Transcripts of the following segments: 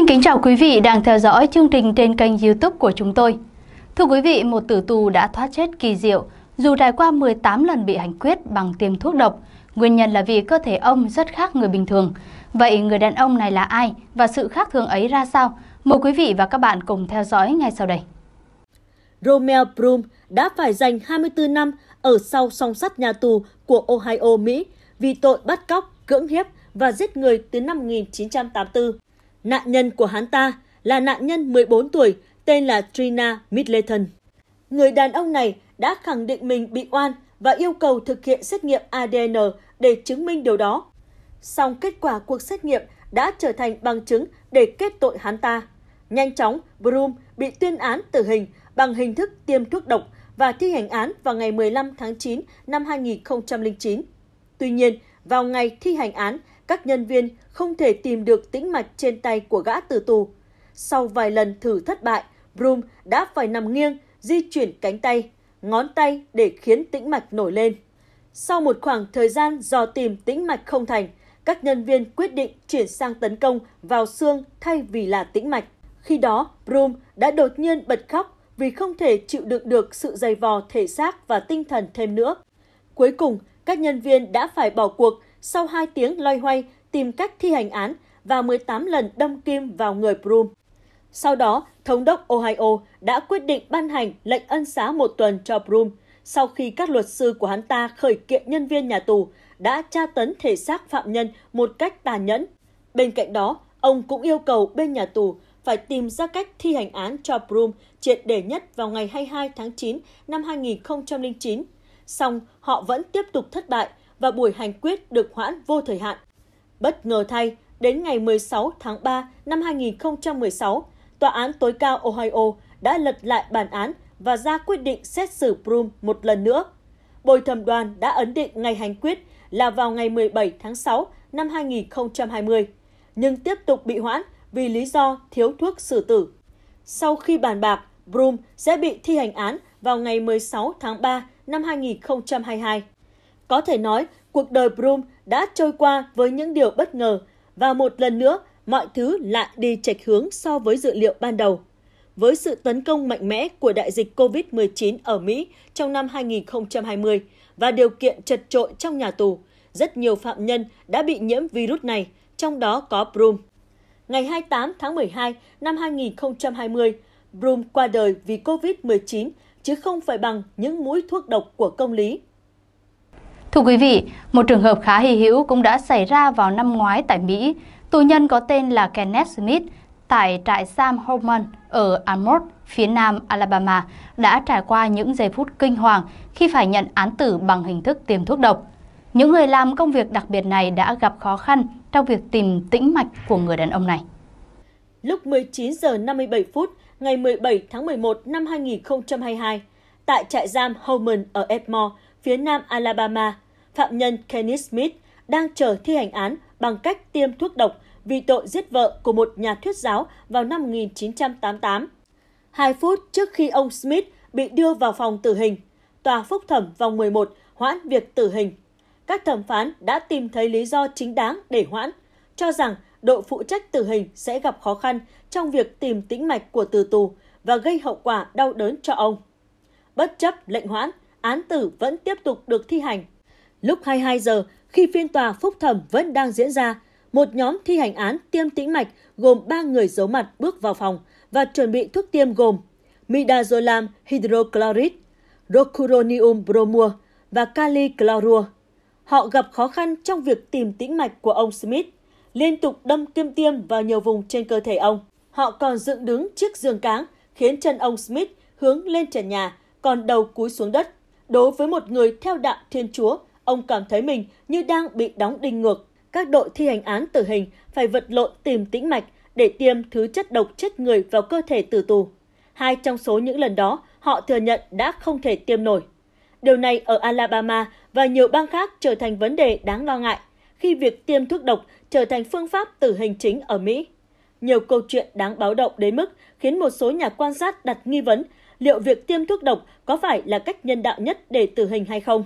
Xin kính chào quý vị đang theo dõi chương trình trên kênh youtube của chúng tôi. Thưa quý vị, một tử tù đã thoát chết kỳ diệu dù trải qua 18 lần bị hành quyết bằng tiêm thuốc độc. Nguyên nhân là vì cơ thể ông rất khác người bình thường. Vậy người đàn ông này là ai và sự khác thường ấy ra sao? Mời quý vị và các bạn cùng theo dõi ngay sau đây. Romeo Brum đã phải dành 24 năm ở sau song sắt nhà tù của Ohio, Mỹ vì tội bắt cóc, cưỡng hiếp và giết người từ năm 1984. Nạn nhân của hắn ta là nạn nhân 14 tuổi tên là Trina Midleton. Người đàn ông này đã khẳng định mình bị oan và yêu cầu thực hiện xét nghiệm ADN để chứng minh điều đó. Song kết quả cuộc xét nghiệm đã trở thành bằng chứng để kết tội hắn ta. Nhanh chóng, Broom bị tuyên án tử hình bằng hình thức tiêm thuốc độc và thi hành án vào ngày 15 tháng 9 năm 2009. Tuy nhiên, vào ngày thi hành án, các nhân viên không thể tìm được tĩnh mạch trên tay của gã tử tù. Sau vài lần thử thất bại, Broom đã phải nằm nghiêng, di chuyển cánh tay, ngón tay để khiến tĩnh mạch nổi lên. Sau một khoảng thời gian dò tìm tĩnh mạch không thành, các nhân viên quyết định chuyển sang tấn công vào xương thay vì là tĩnh mạch. Khi đó, Broom đã đột nhiên bật khóc vì không thể chịu đựng được sự dày vò thể xác và tinh thần thêm nữa. Cuối cùng, các nhân viên đã phải bỏ cuộc sau 2 tiếng loay hoay tìm cách thi hành án và 18 lần đâm kim vào người Broom. Sau đó, Thống đốc Ohio đã quyết định ban hành lệnh ân xá một tuần cho Broom sau khi các luật sư của hắn ta khởi kiện nhân viên nhà tù đã tra tấn thể xác phạm nhân một cách tàn nhẫn. Bên cạnh đó, ông cũng yêu cầu bên nhà tù phải tìm ra cách thi hành án cho Broom triệt để nhất vào ngày 22 tháng 9 năm 2009. Song họ vẫn tiếp tục thất bại và buổi hành quyết được hoãn vô thời hạn. Bất ngờ thay, đến ngày 16 tháng 3 năm 2016, Tòa án tối cao Ohio đã lật lại bản án và ra quyết định xét xử Brum một lần nữa. Bồi thẩm đoàn đã ấn định ngày hành quyết là vào ngày 17 tháng 6 năm 2020, nhưng tiếp tục bị hoãn vì lý do thiếu thuốc xử tử. Sau khi bàn bạc, Brum sẽ bị thi hành án vào ngày 16 tháng 3 năm 2022. Có thể nói, cuộc đời Brum đã trôi qua với những điều bất ngờ và một lần nữa mọi thứ lại đi chệch hướng so với dự liệu ban đầu. Với sự tấn công mạnh mẽ của đại dịch COVID-19 ở Mỹ trong năm 2020 và điều kiện chật trội trong nhà tù, rất nhiều phạm nhân đã bị nhiễm virus này, trong đó có Brum. Ngày 28 tháng 12 năm 2020, Brum qua đời vì COVID-19 chứ không phải bằng những mũi thuốc độc của công lý. Thưa quý vị, một trường hợp khá hy hữu cũng đã xảy ra vào năm ngoái tại Mỹ. Tù nhân có tên là Kenneth Smith tại trại Sam Holman ở Amort, phía nam Alabama, đã trải qua những giây phút kinh hoàng khi phải nhận án tử bằng hình thức tiêm thuốc độc. Những người làm công việc đặc biệt này đã gặp khó khăn trong việc tìm tĩnh mạch của người đàn ông này. Lúc 19 giờ 57 phút ngày 17 tháng 11 năm 2022, tại trại giam Holman ở Edmore, phía nam Alabama, phạm nhân Kenny Smith đang chờ thi hành án bằng cách tiêm thuốc độc vì tội giết vợ của một nhà thuyết giáo vào năm 1988. Hai phút trước khi ông Smith bị đưa vào phòng tử hình, tòa phúc thẩm vòng 11 hoãn việc tử hình. Các thẩm phán đã tìm thấy lý do chính đáng để hoãn, cho rằng đội phụ trách tử hình sẽ gặp khó khăn trong việc tìm tĩnh mạch của tử tù và gây hậu quả đau đớn cho ông. Bất chấp lệnh hoãn, án tử vẫn tiếp tục được thi hành. Lúc 22 giờ, khi phiên tòa phúc thẩm vẫn đang diễn ra, một nhóm thi hành án tiêm tĩnh mạch gồm 3 người giấu mặt bước vào phòng và chuẩn bị thuốc tiêm gồm midazolam hydrochloride, rocuronium bromua và kali chlorua. Họ gặp khó khăn trong việc tìm tĩnh mạch của ông Smith, liên tục đâm kim tiêm vào nhiều vùng trên cơ thể ông. Họ còn dựng đứng chiếc giường cáng khiến chân ông Smith hướng lên trần nhà, còn đầu cúi xuống đất. Đối với một người theo đạo Thiên Chúa, ông cảm thấy mình như đang bị đóng đinh ngược. Các đội thi hành án tử hình phải vật lộn tìm tĩnh mạch để tiêm thứ chất độc chết người vào cơ thể tử tù. Hai trong số những lần đó, họ thừa nhận đã không thể tiêm nổi. Điều này ở Alabama và nhiều bang khác trở thành vấn đề đáng lo ngại khi việc tiêm thuốc độc trở thành phương pháp tử hình chính ở Mỹ. Nhiều câu chuyện đáng báo động đến mức khiến một số nhà quan sát đặt nghi vấn liệu việc tiêm thuốc độc có phải là cách nhân đạo nhất để tử hình hay không.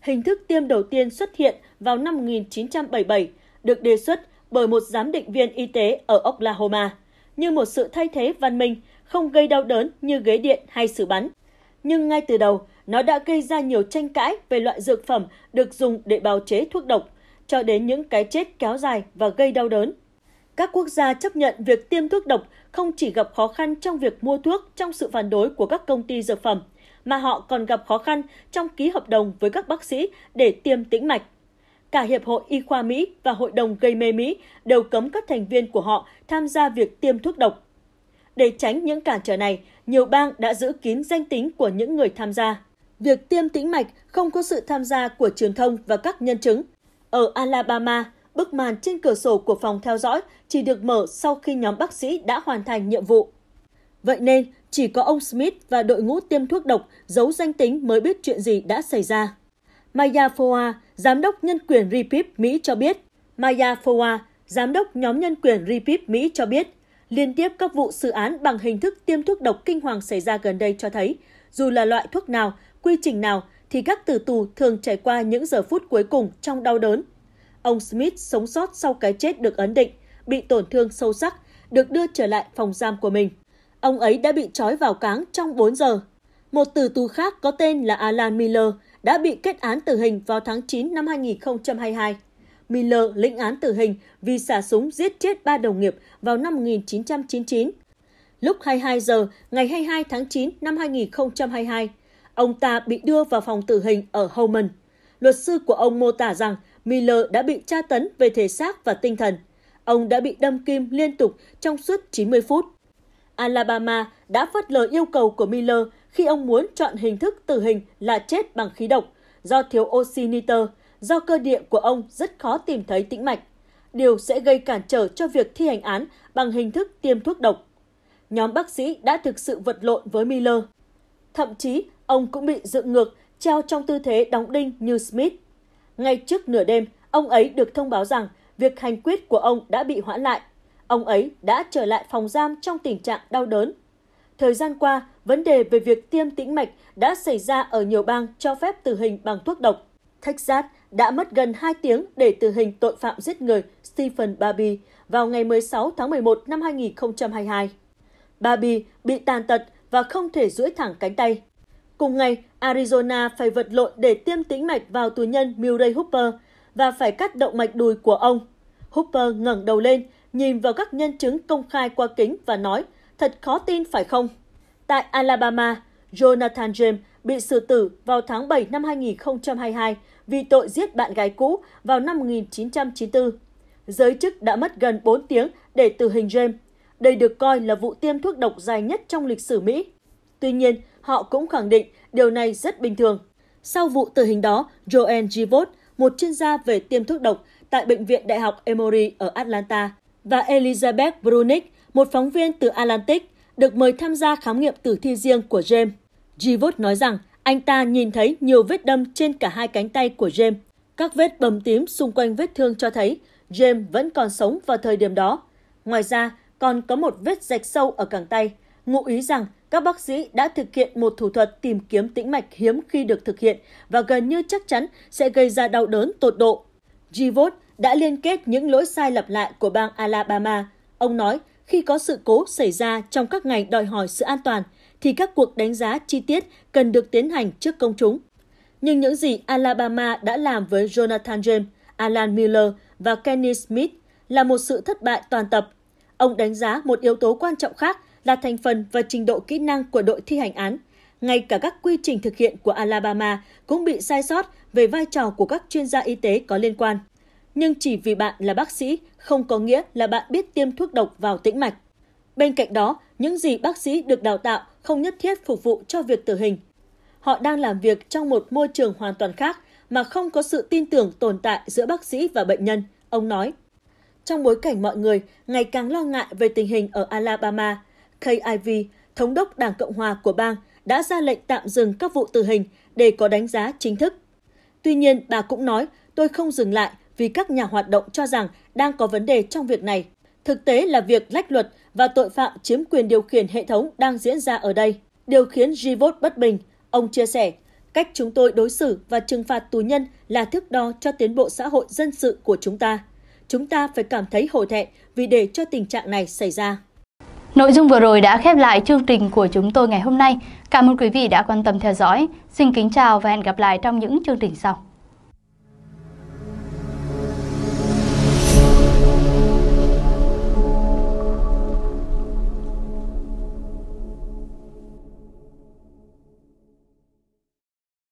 Hình thức tiêm đầu tiên xuất hiện vào năm 1977, được đề xuất bởi một giám định viên y tế ở Oklahoma, như một sự thay thế văn minh, không gây đau đớn như ghế điện hay xử bắn. Nhưng ngay từ đầu, nó đã gây ra nhiều tranh cãi về loại dược phẩm được dùng để bào chế thuốc độc, cho đến những cái chết kéo dài và gây đau đớn các quốc gia chấp nhận việc tiêm thuốc độc không chỉ gặp khó khăn trong việc mua thuốc trong sự phản đối của các công ty dược phẩm, mà họ còn gặp khó khăn trong ký hợp đồng với các bác sĩ để tiêm tĩnh mạch. Cả Hiệp hội Y khoa Mỹ và Hội đồng gây mê Mỹ đều cấm các thành viên của họ tham gia việc tiêm thuốc độc. Để tránh những cản trở này, nhiều bang đã giữ kín danh tính của những người tham gia. Việc tiêm tĩnh mạch không có sự tham gia của truyền thông và các nhân chứng. Ở Alabama, bức màn trên cửa sổ của phòng theo dõi chỉ được mở sau khi nhóm bác sĩ đã hoàn thành nhiệm vụ. Vậy nên, chỉ có ông Smith và đội ngũ tiêm thuốc độc giấu danh tính mới biết chuyện gì đã xảy ra. Maya Foa, giám đốc nhân quyền RIPIP Mỹ cho biết, Maya Foa, giám đốc nhóm nhân quyền RIPIP Mỹ cho biết, liên tiếp các vụ xử án bằng hình thức tiêm thuốc độc kinh hoàng xảy ra gần đây cho thấy, dù là loại thuốc nào, quy trình nào, thì các tử tù thường trải qua những giờ phút cuối cùng trong đau đớn ông Smith sống sót sau cái chết được ấn định, bị tổn thương sâu sắc, được đưa trở lại phòng giam của mình. Ông ấy đã bị trói vào cáng trong 4 giờ. Một tử tù khác có tên là Alan Miller đã bị kết án tử hình vào tháng 9 năm 2022. Miller lĩnh án tử hình vì xả súng giết chết ba đồng nghiệp vào năm 1999. Lúc 22 giờ ngày 22 tháng 9 năm 2022, ông ta bị đưa vào phòng tử hình ở Holman. Luật sư của ông mô tả rằng Miller đã bị tra tấn về thể xác và tinh thần. Ông đã bị đâm kim liên tục trong suốt 90 phút. Alabama đã phớt lờ yêu cầu của Miller khi ông muốn chọn hình thức tử hình là chết bằng khí độc do thiếu oxy nitơ, do cơ địa của ông rất khó tìm thấy tĩnh mạch. Điều sẽ gây cản trở cho việc thi hành án bằng hình thức tiêm thuốc độc. Nhóm bác sĩ đã thực sự vật lộn với Miller. Thậm chí, ông cũng bị dựng ngược, treo trong tư thế đóng đinh như Smith ngay trước nửa đêm, ông ấy được thông báo rằng việc hành quyết của ông đã bị hoãn lại. Ông ấy đã trở lại phòng giam trong tình trạng đau đớn. Thời gian qua, vấn đề về việc tiêm tĩnh mạch đã xảy ra ở nhiều bang cho phép tử hình bằng thuốc độc. Texas đã mất gần 2 tiếng để tử hình tội phạm giết người Stephen Barbie vào ngày 16 tháng 11 năm 2022. Barbie bị tàn tật và không thể duỗi thẳng cánh tay. Cùng ngày, Arizona phải vật lộn để tiêm tĩnh mạch vào tù nhân Murray Hooper và phải cắt động mạch đùi của ông. Hooper ngẩng đầu lên, nhìn vào các nhân chứng công khai qua kính và nói, thật khó tin phải không? Tại Alabama, Jonathan James bị xử tử vào tháng 7 năm 2022 vì tội giết bạn gái cũ vào năm 1994. Giới chức đã mất gần 4 tiếng để tử hình James. Đây được coi là vụ tiêm thuốc độc dài nhất trong lịch sử Mỹ. Tuy nhiên, họ cũng khẳng định điều này rất bình thường. Sau vụ tử hình đó, Joel Givot, một chuyên gia về tiêm thuốc độc tại Bệnh viện Đại học Emory ở Atlanta, và Elizabeth Brunick, một phóng viên từ Atlantic, được mời tham gia khám nghiệm tử thi riêng của James. Givot nói rằng anh ta nhìn thấy nhiều vết đâm trên cả hai cánh tay của James. Các vết bầm tím xung quanh vết thương cho thấy James vẫn còn sống vào thời điểm đó. Ngoài ra, còn có một vết rạch sâu ở cẳng tay – ngụ ý rằng các bác sĩ đã thực hiện một thủ thuật tìm kiếm tĩnh mạch hiếm khi được thực hiện và gần như chắc chắn sẽ gây ra đau đớn tột độ. Givot đã liên kết những lỗi sai lặp lại của bang Alabama. Ông nói, khi có sự cố xảy ra trong các ngành đòi hỏi sự an toàn, thì các cuộc đánh giá chi tiết cần được tiến hành trước công chúng. Nhưng những gì Alabama đã làm với Jonathan James, Alan Miller và Kenny Smith là một sự thất bại toàn tập. Ông đánh giá một yếu tố quan trọng khác là thành phần và trình độ kỹ năng của đội thi hành án. Ngay cả các quy trình thực hiện của Alabama cũng bị sai sót về vai trò của các chuyên gia y tế có liên quan. Nhưng chỉ vì bạn là bác sĩ không có nghĩa là bạn biết tiêm thuốc độc vào tĩnh mạch. Bên cạnh đó, những gì bác sĩ được đào tạo không nhất thiết phục vụ cho việc tử hình. Họ đang làm việc trong một môi trường hoàn toàn khác mà không có sự tin tưởng tồn tại giữa bác sĩ và bệnh nhân, ông nói. Trong bối cảnh mọi người ngày càng lo ngại về tình hình ở Alabama, KIV, thống đốc Đảng Cộng hòa của bang, đã ra lệnh tạm dừng các vụ tử hình để có đánh giá chính thức. Tuy nhiên, bà cũng nói, tôi không dừng lại vì các nhà hoạt động cho rằng đang có vấn đề trong việc này. Thực tế là việc lách luật và tội phạm chiếm quyền điều khiển hệ thống đang diễn ra ở đây, điều khiến Givot bất bình. Ông chia sẻ, cách chúng tôi đối xử và trừng phạt tù nhân là thước đo cho tiến bộ xã hội dân sự của chúng ta. Chúng ta phải cảm thấy hổ thẹn vì để cho tình trạng này xảy ra. Nội dung vừa rồi đã khép lại chương trình của chúng tôi ngày hôm nay. Cảm ơn quý vị đã quan tâm theo dõi. Xin kính chào và hẹn gặp lại trong những chương trình sau.